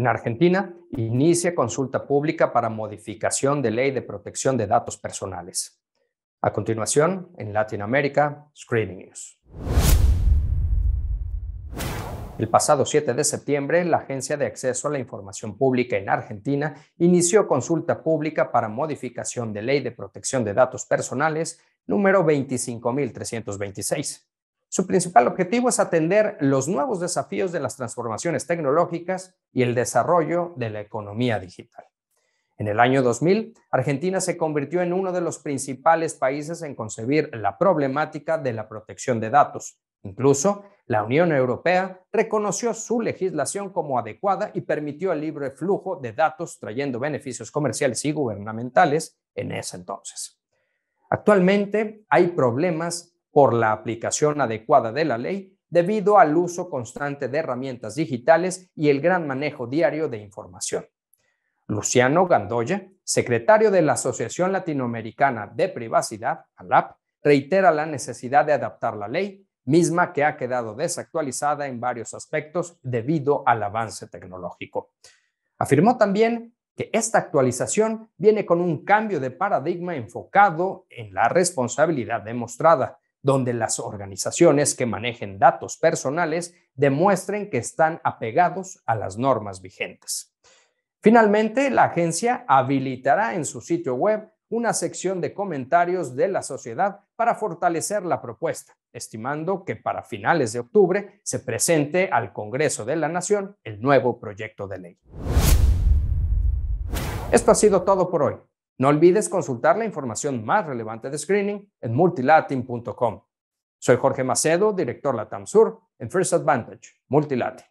En Argentina, inicia consulta pública para modificación de ley de protección de datos personales. A continuación, en Latinoamérica, Screening News. El pasado 7 de septiembre, la Agencia de Acceso a la Información Pública en Argentina inició consulta pública para modificación de Ley de Protección de Datos Personales número 25326. Su principal objetivo es atender los nuevos desafíos de las transformaciones tecnológicas y el desarrollo de la economía digital. En el año 2000, Argentina se convirtió en uno de los principales países en concebir la problemática de la protección de datos. Incluso, la Unión Europea reconoció su legislación como adecuada y permitió el libre flujo de datos trayendo beneficios comerciales y gubernamentales en ese entonces. Actualmente hay problemas por la aplicación adecuada de la ley debido al uso constante de herramientas digitales y el gran manejo diario de información. Luciano Gandoya, secretario de la Asociación Latinoamericana de Privacidad, ALAP, reitera la necesidad de adaptar la ley, misma que ha quedado desactualizada en varios aspectos debido al avance tecnológico. Afirmó también que esta actualización viene con un cambio de paradigma enfocado en la responsabilidad demostrada donde las organizaciones que manejen datos personales demuestren que están apegados a las normas vigentes. Finalmente, la agencia habilitará en su sitio web una sección de comentarios de la sociedad para fortalecer la propuesta, estimando que para finales de octubre se presente al Congreso de la Nación el nuevo proyecto de ley. Esto ha sido todo por hoy. No olvides consultar la información más relevante de screening en multilatin.com. Soy Jorge Macedo, director Latam Sur en First Advantage, Multilatin.